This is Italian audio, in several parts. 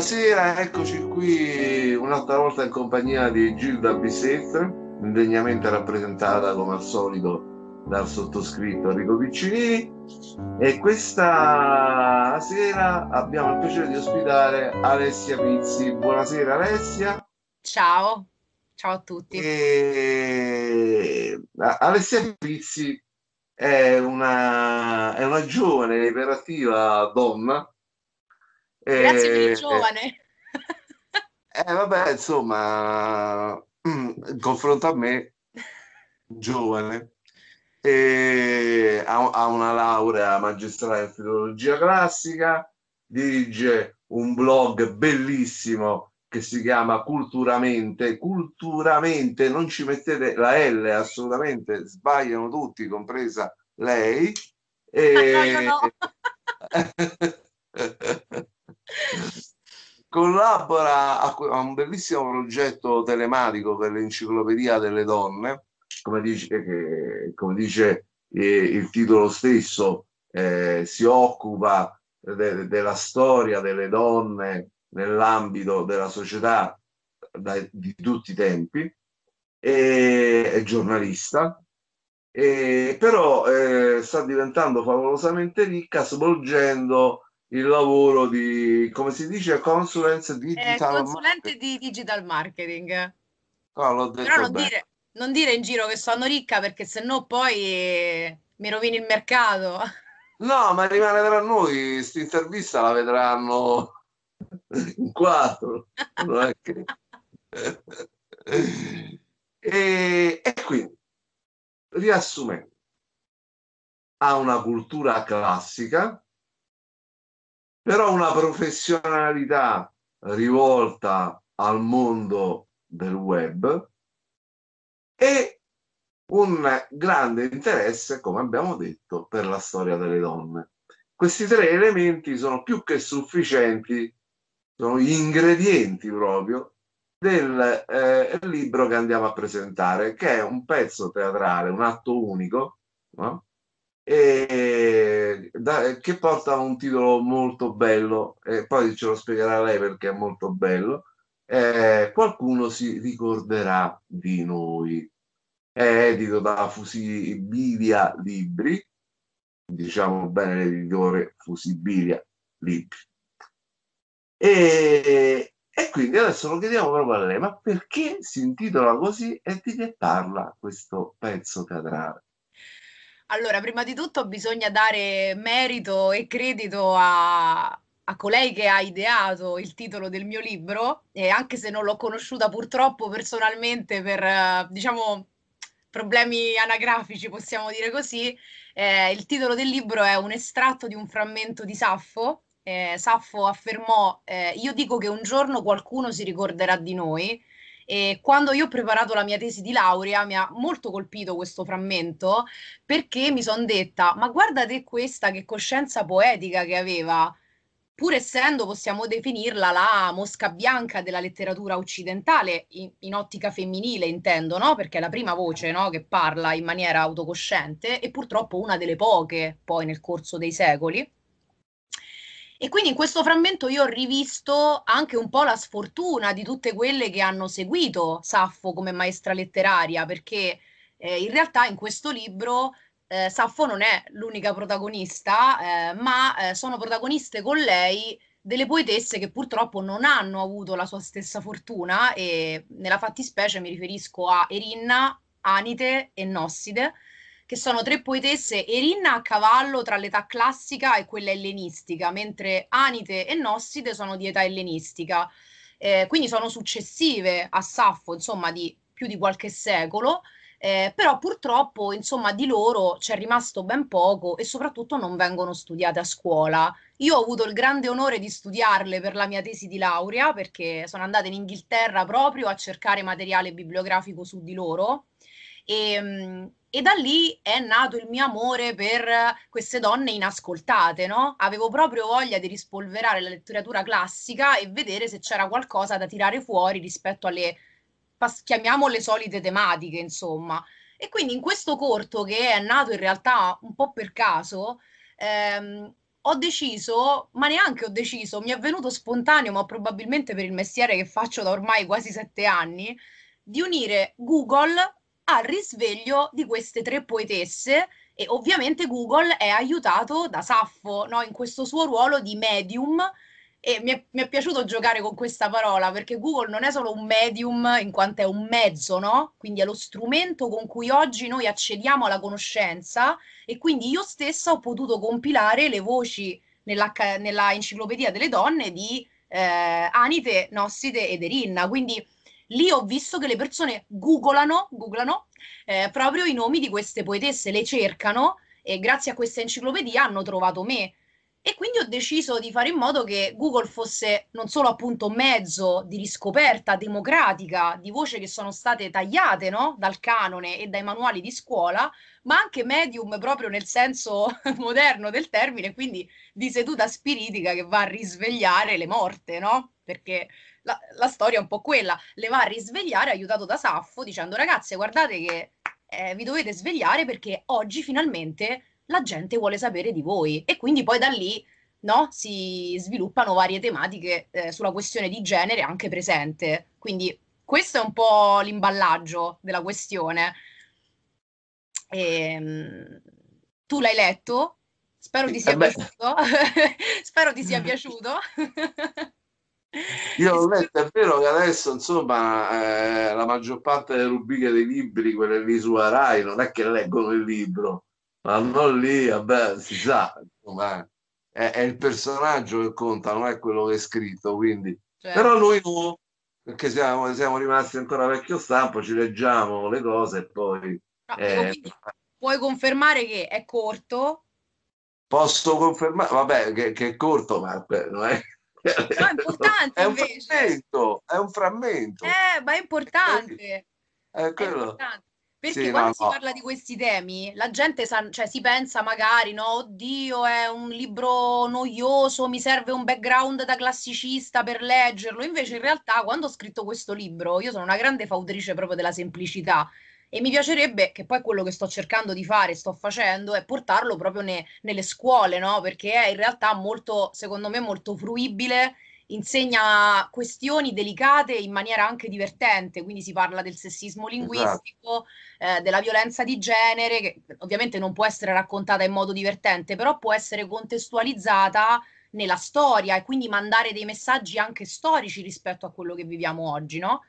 Buonasera, eccoci qui un'altra volta in compagnia di Gilda Bissette, indegnamente rappresentata come al solito dal sottoscritto Enrico Piccinini e questa sera abbiamo il piacere di ospitare Alessia Pizzi. Buonasera Alessia. Ciao, ciao a tutti. E... Eh, Alessia Pizzi è una, è una giovane, iperattiva donna Grazie eh, per il eh, eh. giovane. Eh, vabbè, insomma, in mm, confronto a me, giovane, e ha, ha una laurea magistrale in filologia classica, dirige un blog bellissimo che si chiama Culturamente. Culturamente, non ci mettete la L assolutamente, sbagliano tutti, compresa lei. E... no, no. Collabora a, a un bellissimo progetto telematico per l'enciclopedia delle donne, come dice, eh, come dice eh, il titolo stesso, eh, si occupa della de, de storia delle donne nell'ambito della società da, di tutti i tempi, e, è giornalista, e, però eh, sta diventando favolosamente ricca svolgendo il lavoro di, come si dice, consulence digital eh, consulente marketing. di digital marketing. No, ah, l'ho detto Però non dire, non dire in giro che sono ricca perché sennò poi eh, mi rovini il mercato. No, ma rimane tra noi, questa intervista la vedranno in quattro. Che... e, e quindi, riassumendo, ha una cultura classica, però una professionalità rivolta al mondo del web e un grande interesse, come abbiamo detto, per la storia delle donne. Questi tre elementi sono più che sufficienti, sono gli ingredienti proprio del eh, libro che andiamo a presentare, che è un pezzo teatrale, un atto unico, no? e da, che porta un titolo molto bello, e poi ce lo spiegherà lei perché è molto bello, eh, qualcuno si ricorderà di noi. È edito da Fusibilia Libri, diciamo bene l'editore Fusibilia Libri. E, e quindi adesso lo chiediamo proprio a lei, ma perché si intitola così e di che parla questo pezzo teatrale? Allora, prima di tutto bisogna dare merito e credito a, a colei che ha ideato il titolo del mio libro, e anche se non l'ho conosciuta purtroppo personalmente per, diciamo, problemi anagrafici, possiamo dire così, eh, il titolo del libro è un estratto di un frammento di Saffo. Eh, Saffo affermò, eh, io dico che un giorno qualcuno si ricorderà di noi, e quando io ho preparato la mia tesi di laurea mi ha molto colpito questo frammento perché mi sono detta, ma guardate questa che coscienza poetica che aveva pur essendo, possiamo definirla, la mosca bianca della letteratura occidentale, in, in ottica femminile intendo, no? perché è la prima voce no? che parla in maniera autocosciente e purtroppo una delle poche poi nel corso dei secoli. E quindi in questo frammento io ho rivisto anche un po' la sfortuna di tutte quelle che hanno seguito Saffo come maestra letteraria, perché eh, in realtà in questo libro eh, Saffo non è l'unica protagonista, eh, ma eh, sono protagoniste con lei delle poetesse che purtroppo non hanno avuto la sua stessa fortuna e nella fattispecie mi riferisco a Erinna, Anite e Nosside, che sono tre poetesse Erinna a cavallo tra l'età classica e quella ellenistica, mentre Anite e Nosside sono di età ellenistica. Eh, quindi sono successive a Saffo, insomma, di più di qualche secolo, eh, però purtroppo, insomma, di loro c'è rimasto ben poco e soprattutto non vengono studiate a scuola. Io ho avuto il grande onore di studiarle per la mia tesi di laurea, perché sono andata in Inghilterra proprio a cercare materiale bibliografico su di loro e, ehm, e da lì è nato il mio amore per queste donne inascoltate, no? Avevo proprio voglia di rispolverare la letteratura classica e vedere se c'era qualcosa da tirare fuori rispetto alle, chiamiamole solite tematiche, insomma. E quindi in questo corto, che è nato in realtà un po' per caso, ehm, ho deciso, ma neanche ho deciso, mi è venuto spontaneo, ma probabilmente per il mestiere che faccio da ormai quasi sette anni, di unire Google al risveglio di queste tre poetesse e ovviamente Google è aiutato da Saffo no? in questo suo ruolo di medium e mi è, mi è, piaciuto giocare con questa parola perché Google non è solo un medium in quanto è un mezzo, no? Quindi è lo strumento con cui oggi noi accediamo alla conoscenza e quindi io stessa ho potuto compilare le voci nella, nella enciclopedia delle donne di eh, Anite, Nossite ed Erinna. Quindi lì ho visto che le persone googlano, googlano eh, proprio i nomi di queste poetesse, le cercano e grazie a questa enciclopedia hanno trovato me. E quindi ho deciso di fare in modo che Google fosse non solo appunto mezzo di riscoperta democratica di voci che sono state tagliate no? dal canone e dai manuali di scuola, ma anche medium proprio nel senso moderno del termine, quindi di seduta spiritica che va a risvegliare le morte, no? Perché la, la storia è un po' quella, le va a risvegliare aiutato da Saffo dicendo ragazze guardate che eh, vi dovete svegliare perché oggi finalmente la gente vuole sapere di voi e quindi poi da lì no, si sviluppano varie tematiche eh, sulla questione di genere anche presente. Quindi questo è un po' l'imballaggio della questione. E, ehm, tu l'hai letto? Spero ti eh sia eh piaciuto. Spero ti sia piaciuto. Io lo è vero che adesso insomma eh, la maggior parte delle rubriche dei libri, quelle lì su Arai, non è che leggono il libro, ma non lì, vabbè, si sa, insomma, è, è, il personaggio che conta, non è quello che è scritto, quindi... Certo. Però noi no, perché siamo, siamo, rimasti ancora vecchio stampo, ci leggiamo le cose e poi... No, eh, puoi confermare che è corto? Posso confermare, vabbè, che, che è corto, ma beh, non è No, è importante è un invece. Frammento, è un frammento. Eh, ma è importante. È importante. Perché sì, quando no, si no. parla di questi temi, la gente sa, cioè, si pensa magari, no, oddio, è un libro noioso, mi serve un background da classicista per leggerlo. Invece in realtà quando ho scritto questo libro, io sono una grande fautrice proprio della semplicità, e mi piacerebbe che poi quello che sto cercando di fare, sto facendo, è portarlo proprio ne, nelle scuole, no? Perché è in realtà molto, secondo me, molto fruibile, insegna questioni delicate in maniera anche divertente, quindi si parla del sessismo esatto. linguistico, esatto. eh, della violenza di genere, che ovviamente non può essere raccontata in modo divertente, però può essere contestualizzata nella storia e quindi mandare dei messaggi anche storici rispetto a quello che viviamo oggi, no?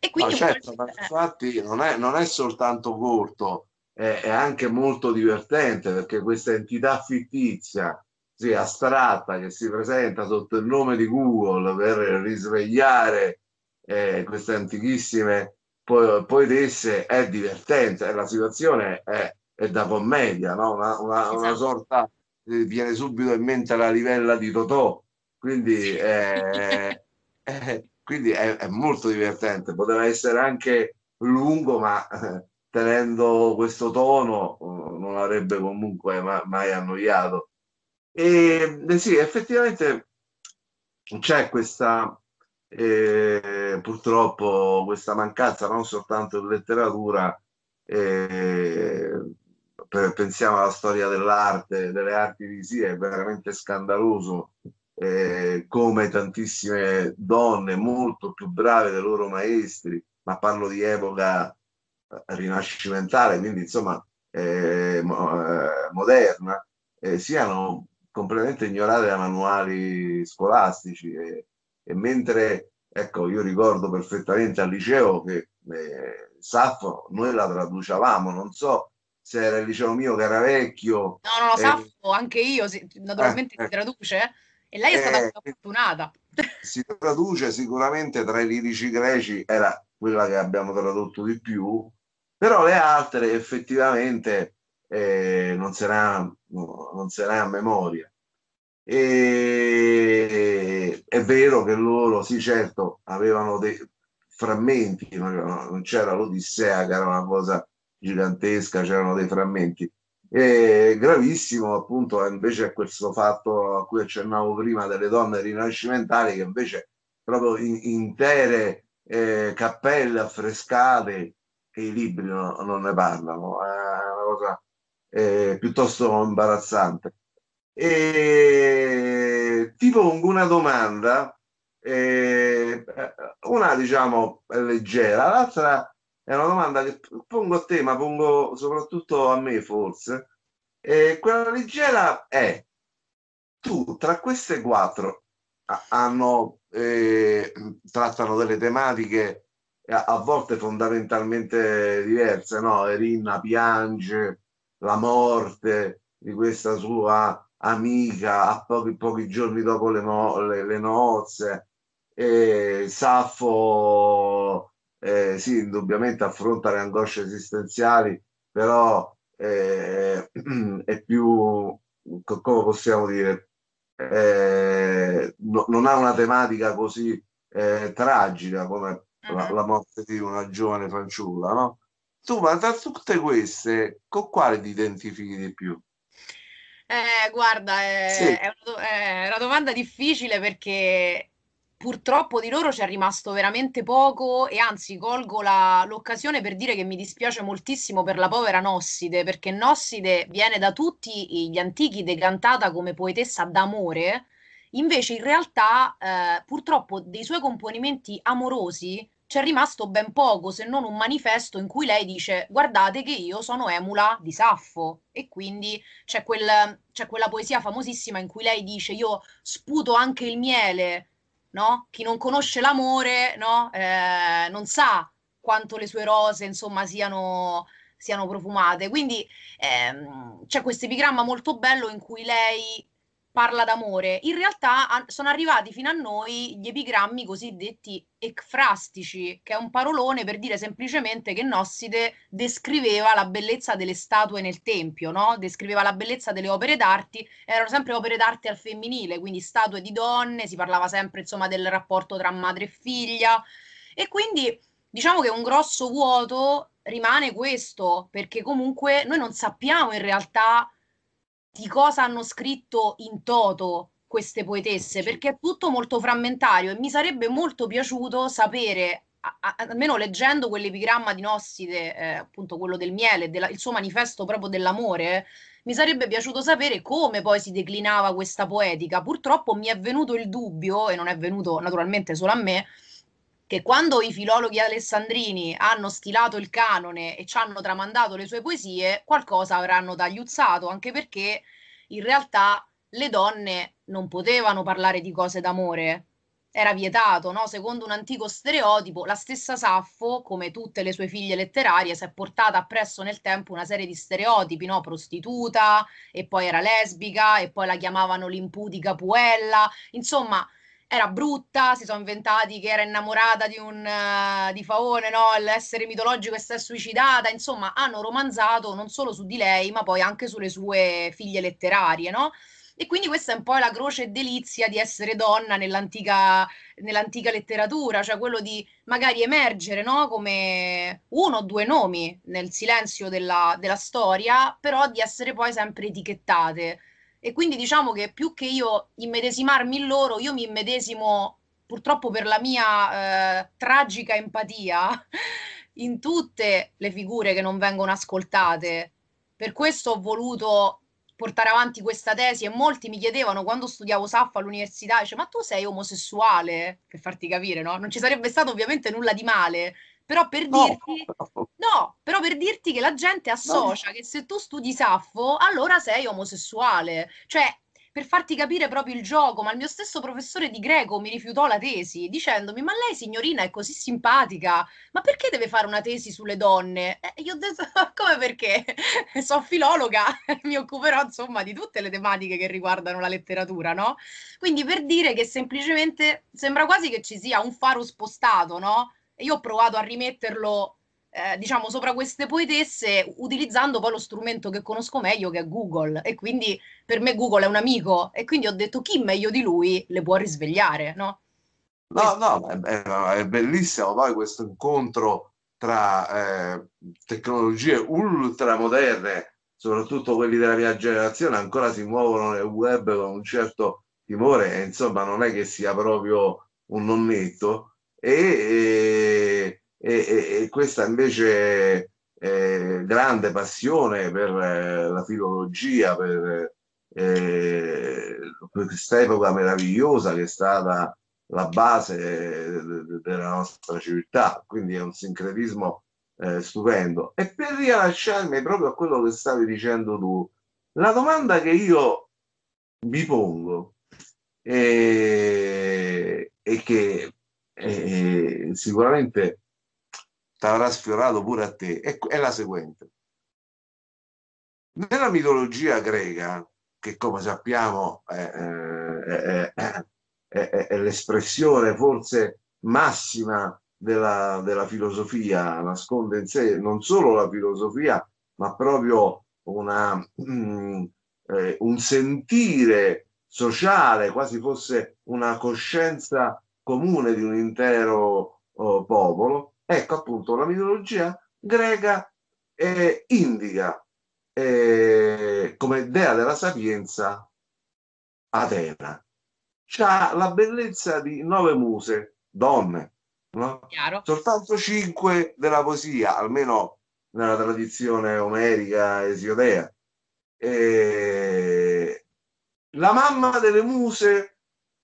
E quindi no, certo, ma infatti non è, non è soltanto corto, è, è, anche molto divertente perché questa entità fittizia, sì, astratta, che si presenta sotto il nome di Google per risvegliare eh, queste antichissime poetesse, è divertente, la situazione è, è da commedia, no? una, una, esatto. una sorta eh, viene subito in mente la livella di Totò. Quindi eh, eh, quindi è, è molto divertente, poteva essere anche lungo, ma eh, tenendo questo tono eh, non avrebbe comunque mai annoiato. E eh, sì, effettivamente c'è questa, eh, purtroppo, questa mancanza non soltanto in letteratura, eh, pensiamo alla storia dell'arte, delle arti visive, è veramente scandaloso eh, come tantissime donne molto più brave dei loro maestri, ma parlo di epoca eh, rinascimentale, quindi insomma eh, eh, moderna, eh, siano completamente ignorate dai manuali scolastici. E, e, mentre, ecco, io ricordo perfettamente al liceo che eh, Saffo noi la traducevamo, non so se era il liceo mio che era vecchio. No, no, no eh, Saffo, anche io, naturalmente si traduce. E lei è stata eh, fortunata. Si traduce sicuramente tra i lirici greci, era quella che abbiamo tradotto di più, però le altre effettivamente eh, non, se ne ha, a memoria. E, è vero che loro, sì certo, avevano dei frammenti, non c'era l'Odissea che era una cosa gigantesca, c'erano dei frammenti, è gravissimo appunto invece è questo fatto a cui accennavo prima delle donne rinascimentali che invece proprio in, intere eh, cappelle affrescate e i libri no, non ne parlano, eh, è una cosa eh, piuttosto imbarazzante. E ti pongo una domanda, eh, una diciamo leggera, l'altra è una domanda che pongo a te, ma pongo soprattutto a me forse. E quella leggera è, tu tra queste quattro hanno, eh, trattano delle tematiche eh, a volte fondamentalmente diverse, no? Erinna piange la morte di questa sua amica a pochi, pochi giorni dopo le, no, le, le nozze, e Saffo eh, sì, indubbiamente affronta le angosce esistenziali, però eh, è più, come possiamo dire, eh, no, non ha una tematica così eh, tragica come la, mm-hmm. la, morte di una giovane fanciulla, no? Tu, ma tra tutte queste, con quale ti identifichi di più? Eh, guarda, è, eh, sì. è, una, eh, è una domanda difficile perché purtroppo di loro c'è rimasto veramente poco e anzi colgo la, l'occasione per dire che mi dispiace moltissimo per la povera Nosside, perché Nosside viene da tutti gli antichi decantata come poetessa d'amore, invece in realtà eh, purtroppo dei suoi componimenti amorosi c'è rimasto ben poco, se non un manifesto in cui lei dice guardate che io sono emula di Saffo e quindi c'è, quel, c'è quella poesia famosissima in cui lei dice io sputo anche il miele no? Chi non conosce l'amore, no? Eh, non sa quanto le sue rose, insomma, siano, siano profumate. Quindi ehm, c'è questo epigramma molto bello in cui lei parla d'amore. In realtà a- sono arrivati fino a noi gli epigrammi cosiddetti ecfrastici, che è un parolone per dire semplicemente che Nosside descriveva la bellezza delle statue nel tempio, no? descriveva la bellezza delle opere d'arte, erano sempre opere d'arte al femminile, quindi statue di donne, si parlava sempre insomma del rapporto tra madre e figlia e quindi diciamo che un grosso vuoto rimane questo, perché comunque noi non sappiamo in realtà di cosa hanno scritto in toto queste poetesse, perché è tutto molto frammentario e mi sarebbe molto piaciuto sapere, a, a, almeno leggendo quell'epigramma di Nosside, eh, appunto quello del miele, della, il suo manifesto proprio dell'amore, mi sarebbe piaciuto sapere come poi si declinava questa poetica. Purtroppo mi è venuto il dubbio, e non è venuto naturalmente solo a me, che quando i filologhi alessandrini hanno stilato il canone e ci hanno tramandato le sue poesie, qualcosa avranno tagliuzzato, anche perché in realtà le donne non potevano parlare di cose d'amore. Era vietato, no? Secondo un antico stereotipo, la stessa Saffo, come tutte le sue figlie letterarie, si è portata appresso nel tempo una serie di stereotipi, no? Prostituta, e poi era lesbica, e poi la chiamavano l'impudica puella. Insomma, era brutta, si sono inventati che era innamorata di un uh, di Faone, no? l'essere mitologico e si è suicidata, insomma hanno romanzato non solo su di lei ma poi anche sulle sue figlie letterarie, no? E quindi questa è un po' la croce e delizia di essere donna nell'antica, nell'antica letteratura, cioè quello di magari emergere no? come uno o due nomi nel silenzio della, della storia, però di essere poi sempre etichettate e quindi diciamo che più che io immedesimarmi in loro, io mi immedesimo purtroppo per la mia eh, tragica empatia in tutte le figure che non vengono ascoltate. Per questo ho voluto portare avanti questa tesi e molti mi chiedevano quando studiavo Saffa all'università, dice, ma tu sei omosessuale? Per farti capire, no? Non ci sarebbe stato ovviamente nulla di male però per dirti no. no, però per dirti che la gente associa no. che se tu studi Saffo, allora sei omosessuale. Cioè, per farti capire proprio il gioco, ma il mio stesso professore di greco mi rifiutò la tesi dicendomi "Ma lei signorina è così simpatica, ma perché deve fare una tesi sulle donne?". Eh, io ho detto "Come perché? Sono filologa, mi occuperò insomma di tutte le tematiche che riguardano la letteratura, no?". Quindi per dire che semplicemente sembra quasi che ci sia un faro spostato, no? io ho provato a rimetterlo eh, diciamo sopra queste poetesse utilizzando poi lo strumento che conosco meglio che è Google e quindi per me Google è un amico e quindi ho detto chi meglio di lui le può risvegliare no? No, no, è, è bellissimo poi questo incontro tra eh, tecnologie ultramoderne, soprattutto quelli della mia generazione, ancora si muovono nel web con un certo timore, e, insomma non è che sia proprio un nonnetto, e, e e, e questa invece eh, grande passione per eh, la filologia, per, eh, per questa epoca meravigliosa che è stata la base eh, della nostra civiltà, quindi è un sincretismo eh, stupendo. E per rilasciarmi proprio a quello che stavi dicendo tu, la domanda che io vi pongo è, è che è, eh, sicuramente t'avrà sfiorato pure a te, è, è la seguente. Nella mitologia greca, che come sappiamo è, è, è l'espressione forse massima della, della, filosofia, nasconde in sé non solo la filosofia, ma proprio una, mm, eh, un sentire sociale, quasi fosse una coscienza comune di un intero oh, popolo, Ecco appunto la mitologia greca eh, indica eh, come dea della sapienza Atena. C'ha la bellezza di nove muse, donne, no? soltanto cinque della poesia, almeno nella tradizione omerica esiodea. Eh, la mamma delle muse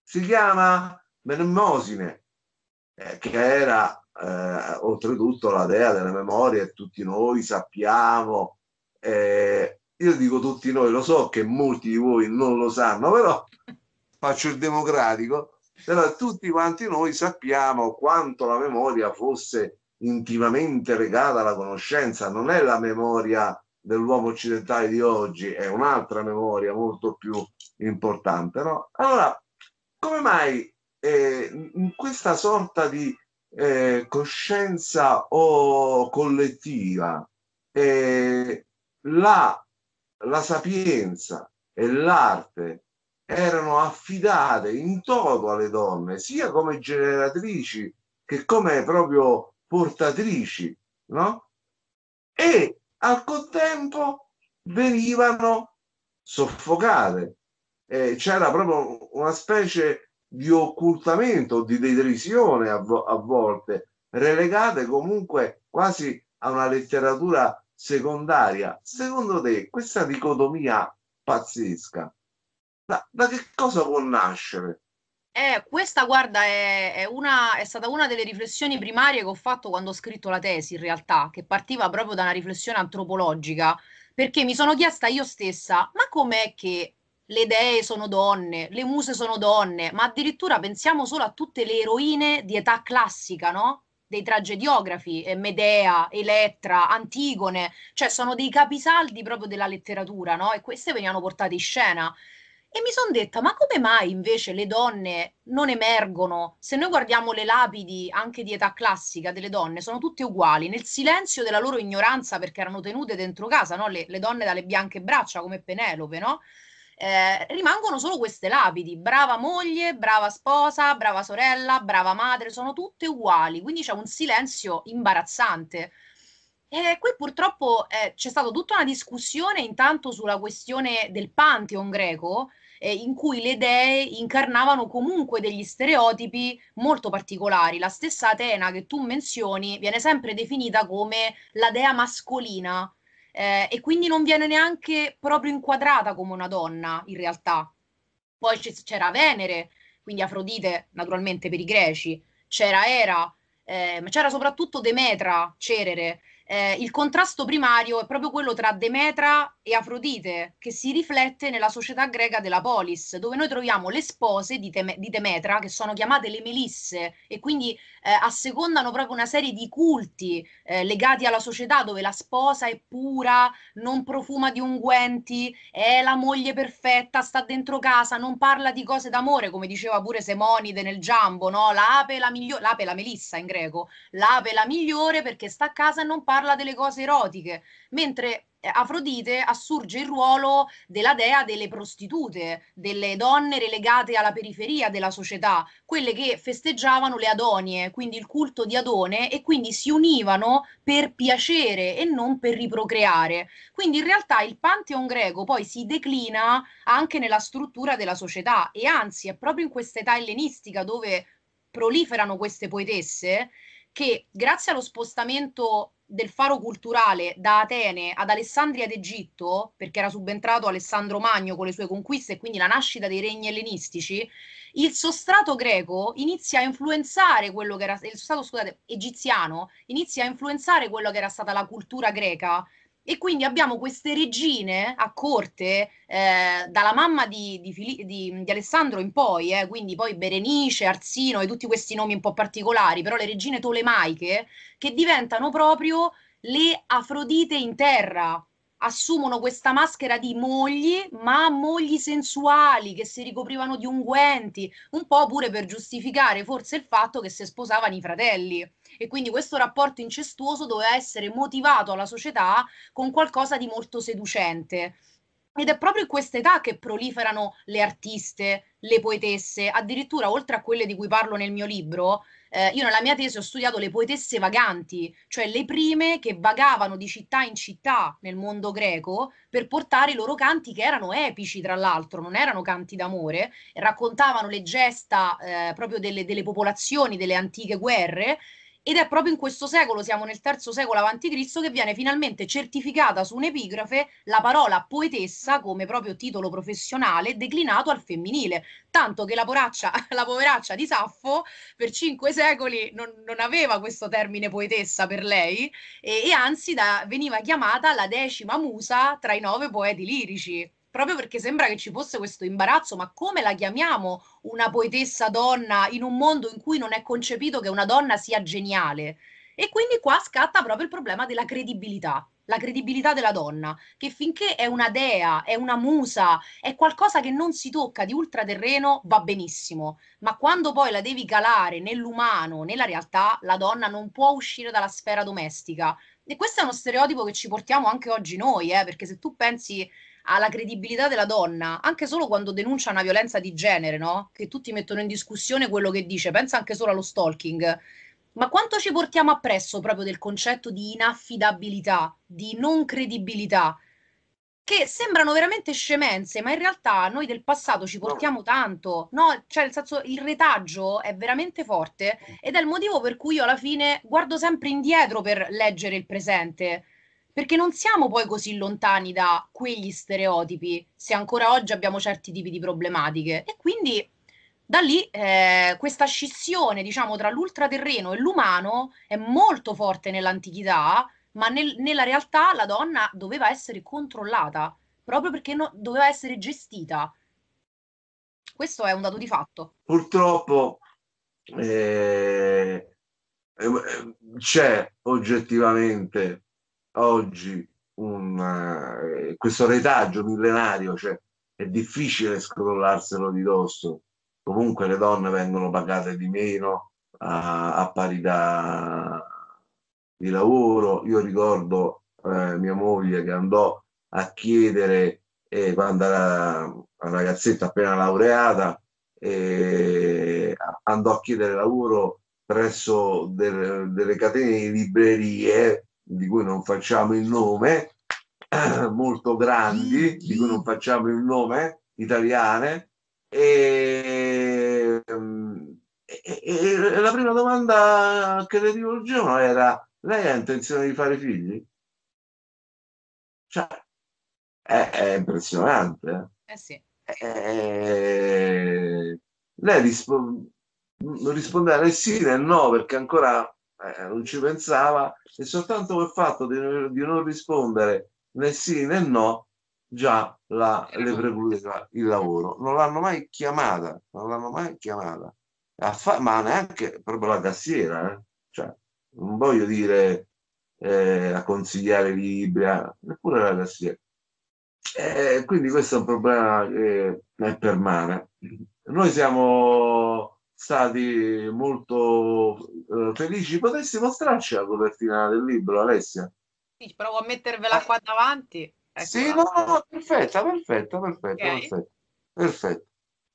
si chiama Mnemosine, eh, che era eh, oltretutto la dea della memoria e tutti noi sappiamo, eh, io dico tutti noi, lo so che molti di voi non lo sanno, però faccio il democratico, però tutti quanti noi sappiamo quanto la memoria fosse intimamente legata alla conoscenza, non è la memoria dell'uomo occidentale di oggi, è un'altra memoria molto più importante. No? Allora, come mai eh, in questa sorta di eh, coscienza o collettiva, eh, la, la sapienza e l'arte erano affidate in toto alle donne, sia come generatrici che come proprio portatrici, no? E al contempo venivano soffocate. Eh, c'era proprio una specie di occultamento, di derisione a, vo- a volte, relegate comunque quasi a una letteratura secondaria. Secondo te questa dicotomia pazzesca da, da che cosa può nascere? Eh, questa, guarda, è, è, una, è, stata una delle riflessioni primarie che ho fatto quando ho scritto la tesi, in realtà, che partiva proprio da una riflessione antropologica, perché mi sono chiesta io stessa, ma com'è che le dee sono donne, le muse sono donne, ma addirittura pensiamo solo a tutte le eroine di età classica, no? Dei tragediografi, eh, Medea, Elettra, Antigone, cioè sono dei capisaldi proprio della letteratura, no? E queste venivano portate in scena. E mi sono detta, ma come mai invece le donne non emergono? Se noi guardiamo le lapidi anche di età classica delle donne, sono tutte uguali, nel silenzio della loro ignoranza perché erano tenute dentro casa, no? le, le donne dalle bianche braccia come Penelope, no? Eh, rimangono solo queste lapidi, brava moglie, brava sposa, brava sorella, brava madre, sono tutte uguali, quindi c'è un silenzio imbarazzante. E qui purtroppo eh, c'è stata tutta una discussione intanto sulla questione del Pantheon greco, eh, in cui le dee incarnavano comunque degli stereotipi molto particolari. La stessa Atena che tu menzioni viene sempre definita come la dea mascolina, eh, e quindi non viene neanche proprio inquadrata come una donna in realtà. Poi c'era Venere, quindi Afrodite naturalmente per i greci, c'era Era, eh, ma c'era soprattutto Demetra, Cerere, eh, il contrasto primario è proprio quello tra Demetra e Afrodite, che si riflette nella società greca della polis, dove noi troviamo le spose di, Tem- di Demetra, che sono chiamate le melisse, e quindi eh, assecondano proprio una serie di culti eh, legati alla società, dove la sposa è pura, non profuma di unguenti, è la moglie perfetta, sta dentro casa, non parla di cose d'amore, come diceva pure Semonide nel Giambo, no? l'ape, la migli- l'ape è la melissa in greco, l'ape è la migliore perché sta a casa e non parla parla delle cose erotiche, mentre eh, Afrodite assurge il ruolo della dea delle prostitute, delle donne relegate alla periferia della società, quelle che festeggiavano le Adonie, quindi il culto di Adone, e quindi si univano per piacere e non per riprocreare. Quindi in realtà il pantheon greco poi si declina anche nella struttura della società e anzi è proprio in questa età ellenistica dove proliferano queste poetesse che grazie allo spostamento del faro culturale da Atene ad Alessandria d'Egitto, perché era subentrato Alessandro Magno con le sue conquiste e quindi la nascita dei regni ellenistici, il sostrato greco inizia a influenzare quello che era il sostrato scusate, egiziano, inizia a influenzare quello che era stata la cultura greca e quindi abbiamo queste regine a corte, eh, dalla mamma di, di, Fili- di, di Alessandro in poi, eh, quindi poi Berenice, Arsino e tutti questi nomi un po' particolari, però le regine tolemaiche, che diventano proprio le Afrodite in terra, assumono questa maschera di mogli, ma mogli sensuali che si ricoprivano di unguenti, un po' pure per giustificare forse il fatto che si sposavano i fratelli e quindi questo rapporto incestuoso doveva essere motivato alla società con qualcosa di molto seducente. Ed è proprio in questa età che proliferano le artiste, le poetesse, addirittura oltre a quelle di cui parlo nel mio libro, eh, io nella mia tesi ho studiato le poetesse vaganti, cioè le prime che vagavano di città in città nel mondo greco per portare i loro canti che erano epici, tra l'altro, non erano canti d'amore, raccontavano le gesta eh, proprio delle, delle popolazioni, delle antiche guerre ed è proprio in questo secolo, siamo nel terzo secolo avanti Cristo, che viene finalmente certificata su un'epigrafe la parola poetessa come proprio titolo professionale declinato al femminile. Tanto che la, poraccia, la poveraccia di Saffo per cinque secoli non, non, aveva questo termine poetessa per lei, e, e anzi da, veniva chiamata la decima musa tra i nove poeti lirici proprio perché sembra che ci fosse questo imbarazzo, ma come la chiamiamo una poetessa donna in un mondo in cui non è concepito che una donna sia geniale? E quindi qua scatta proprio il problema della credibilità, la credibilità della donna, che finché è una dea, è una musa, è qualcosa che non si tocca di ultraterreno, va benissimo, ma quando poi la devi calare nell'umano, nella realtà, la donna non può uscire dalla sfera domestica, e questo è uno stereotipo che ci portiamo anche oggi noi, eh, perché se tu pensi alla credibilità della donna, anche solo quando denuncia una violenza di genere, no? Che tutti mettono in discussione quello che dice, pensa anche solo allo stalking. Ma quanto ci portiamo appresso proprio del concetto di inaffidabilità, di non credibilità? che sembrano veramente scemenze, ma in realtà noi del passato ci portiamo tanto, no? Cioè, nel senso, il retaggio è veramente forte ed è il motivo per cui io alla fine guardo sempre indietro per leggere il presente, perché non siamo poi così lontani da quegli stereotipi, se ancora oggi abbiamo certi tipi di problematiche. E quindi da lì eh, questa scissione, diciamo, tra l'ultraterreno e l'umano è molto forte nell'antichità ma nel, nella realtà la donna doveva essere controllata proprio perché no, doveva essere gestita. Questo è un dato di fatto. Purtroppo eh, eh, c'è oggettivamente oggi un, eh, questo retaggio millenario, cioè è difficile scrollarselo di dosso. Comunque le donne vengono pagate di meno a, a parità di lavoro. Io ricordo eh, mia moglie che andò a chiedere eh, quando era una ragazzetta appena laureata, eh, andò a chiedere lavoro presso del, delle catene di librerie di cui non facciamo il nome, molto grandi, di cui non facciamo il nome, italiane. E, mm, e, e la prima domanda che le rivolgevano era lei ha intenzione di fare figli? Cioè, è, è impressionante. Eh, sì. Eh, lei rispo... rispondeva né sì né no perché ancora eh, non ci pensava e soltanto il fatto di, di, non rispondere né sì né no già la, le precludeva il lavoro. Non l'hanno mai chiamata, non l'hanno mai chiamata, Affa- ma neanche proprio la cassiera. Eh? Cioè, non voglio dire eh, a consigliare libri, neppure la Garcia. Eh, quindi questo è un problema che eh, permane. Noi siamo stati molto eh, felici, potresti mostrarci la copertina del libro, Alessia? Sì, provo a mettervela qua davanti. Ecco sì, no, no, perfetta, perfetta, perfetta, okay. perfetta, perfetta,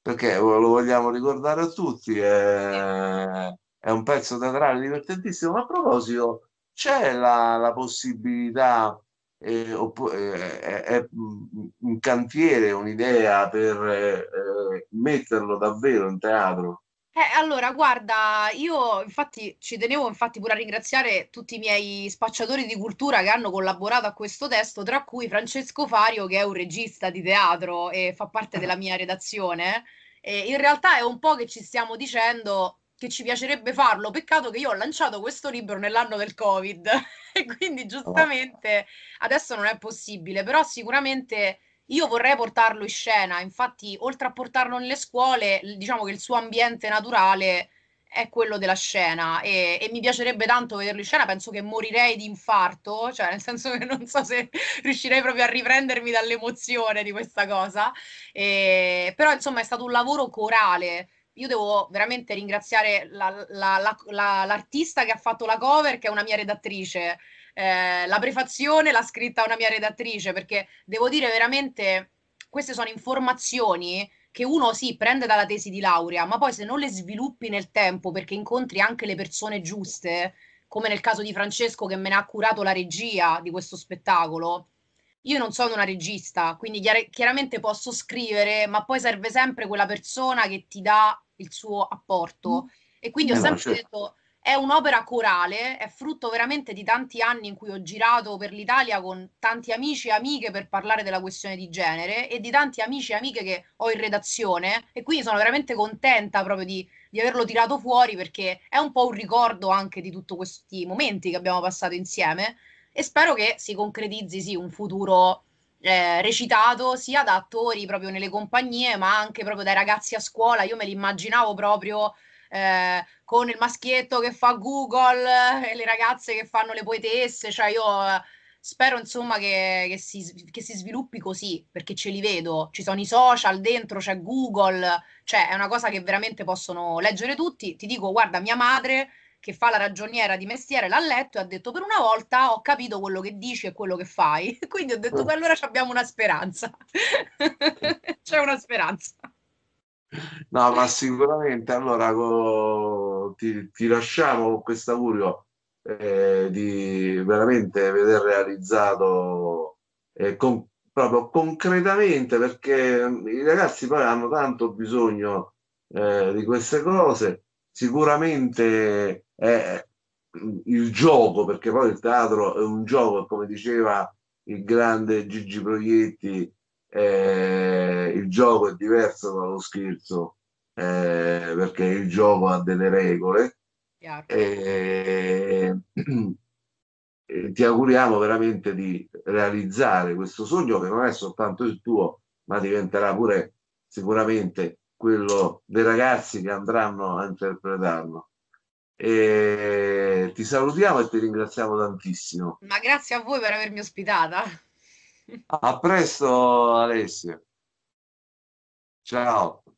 Perché lo vogliamo ricordare a tutti. Eh, sì è un pezzo teatrale divertentissimo. Ma a proposito, c'è la, la possibilità, eh, opp- eh, è mm, un cantiere, un'idea per eh, metterlo davvero in teatro? Eh, allora, guarda, io infatti ci tenevo infatti pure a ringraziare tutti i miei spacciatori di cultura che hanno collaborato a questo testo, tra cui Francesco Fario, che è un regista di teatro e fa parte della mia redazione. E in realtà è un po' che ci stiamo dicendo che ci piacerebbe farlo. Peccato che io ho lanciato questo libro nell'anno del Covid e quindi giustamente adesso non è possibile, però sicuramente io vorrei portarlo in scena. Infatti, oltre a portarlo nelle scuole, diciamo che il suo ambiente naturale è quello della scena e, e, mi piacerebbe tanto vederlo in scena, penso che morirei di infarto, cioè nel senso che non so se riuscirei proprio a riprendermi dall'emozione di questa cosa, e, però insomma è stato un lavoro corale, io devo veramente ringraziare la, la, la, l'artista che ha fatto la cover, che è una mia redattrice. Eh, la prefazione l'ha scritta una mia redattrice, perché devo dire veramente, queste sono informazioni che uno si sì, prende dalla tesi di laurea, ma poi se non le sviluppi nel tempo, perché incontri anche le persone giuste, come nel caso di Francesco che me ne ha curato la regia di questo spettacolo, io non sono una regista, quindi chiaramente posso scrivere, ma poi serve sempre quella persona che ti dà il suo apporto. Mm. E quindi eh, ho sempre certo. detto, è un'opera corale, è frutto veramente di tanti anni in cui ho girato per l'Italia con tanti amici e amiche per parlare della questione di genere e di tanti amici e amiche che ho in redazione e quindi sono veramente contenta proprio di, di averlo tirato fuori perché è un po' un ricordo anche di tutti questi momenti che abbiamo passato insieme e spero che si concretizzi sì un futuro eh, recitato sia da attori proprio nelle compagnie, ma anche proprio dai ragazzi a scuola. Io me li immaginavo proprio eh, con il maschietto che fa Google eh, e le ragazze che fanno le poetesse, cioè io eh, spero insomma che, che, si, che, si, sviluppi così perché ce li vedo, ci sono i social dentro, c'è Google, cioè è una cosa che veramente possono leggere tutti. Ti dico, guarda, mia madre che fa la ragioniera di mestiere, l'ha letto e ha detto per una volta ho capito quello che dici e quello che fai. Quindi ho detto che allora abbiamo una speranza. C'è una speranza. No, ma sicuramente allora co... ti, ti, lasciamo con questo augurio eh, di veramente veder realizzato eh, con, proprio concretamente perché mm, i ragazzi poi hanno tanto bisogno eh, di queste cose sicuramente è il gioco, perché poi il teatro è un gioco, come diceva il grande Gigi Proietti, eh, il gioco è diverso dallo scherzo, eh, perché il gioco ha delle regole. E, e ti auguriamo veramente di realizzare questo sogno che non è soltanto il tuo, ma diventerà pure sicuramente quello dei ragazzi che andranno a interpretarlo. E ti salutiamo e ti ringraziamo tantissimo. Ma grazie a voi per avermi ospitata. A presto Alessia. Ciao.